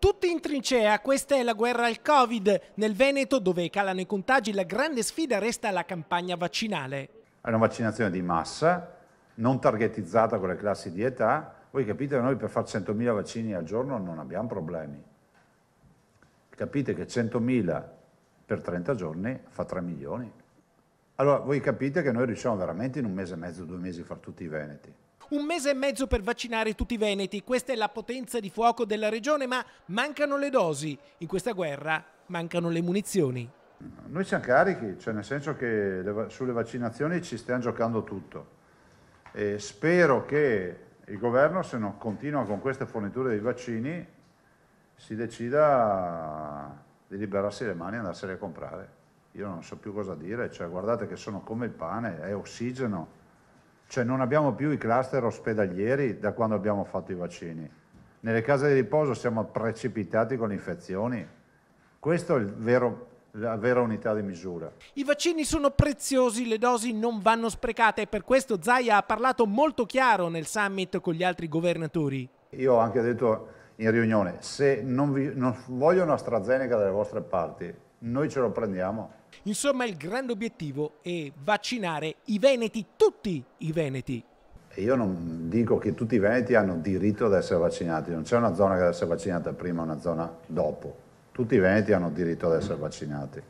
Tutti in trincea, questa è la guerra al Covid. Nel Veneto, dove calano i contagi, la grande sfida resta la campagna vaccinale. È una vaccinazione di massa, non targetizzata con le classi di età. Voi capite che noi per fare 100.000 vaccini al giorno non abbiamo problemi. Capite che 100.000 per 30 giorni fa 3 milioni. Allora, voi capite che noi riusciamo veramente in un mese e mezzo, due mesi a fare tutti i Veneti. Un mese e mezzo per vaccinare tutti i Veneti, questa è la potenza di fuoco della regione, ma mancano le dosi. In questa guerra mancano le munizioni. Noi siamo carichi, cioè nel senso che le, sulle vaccinazioni ci stiamo giocando tutto. E spero che il governo, se non continua con queste forniture di vaccini, si decida di liberarsi le mani e andarsene a comprare io non so più cosa dire, cioè, guardate che sono come il pane, è ossigeno. Cioè, non abbiamo più i cluster ospedalieri da quando abbiamo fatto i vaccini. Nelle case di riposo siamo precipitati con le infezioni. Questa è vero, la vera unità di misura. I vaccini sono preziosi, le dosi non vanno sprecate e per questo Zaia ha parlato molto chiaro nel summit con gli altri governatori. Io ho anche detto in riunione, se non, vi, non vogliono AstraZeneca dalle vostre parti, noi ce lo prendiamo. Insomma, il grande obiettivo è vaccinare i veneti, tutti i veneti. Io non dico che tutti i veneti hanno diritto ad essere vaccinati, non c'è una zona che deve essere vaccinata prima e una zona dopo. Tutti i veneti hanno diritto ad essere vaccinati.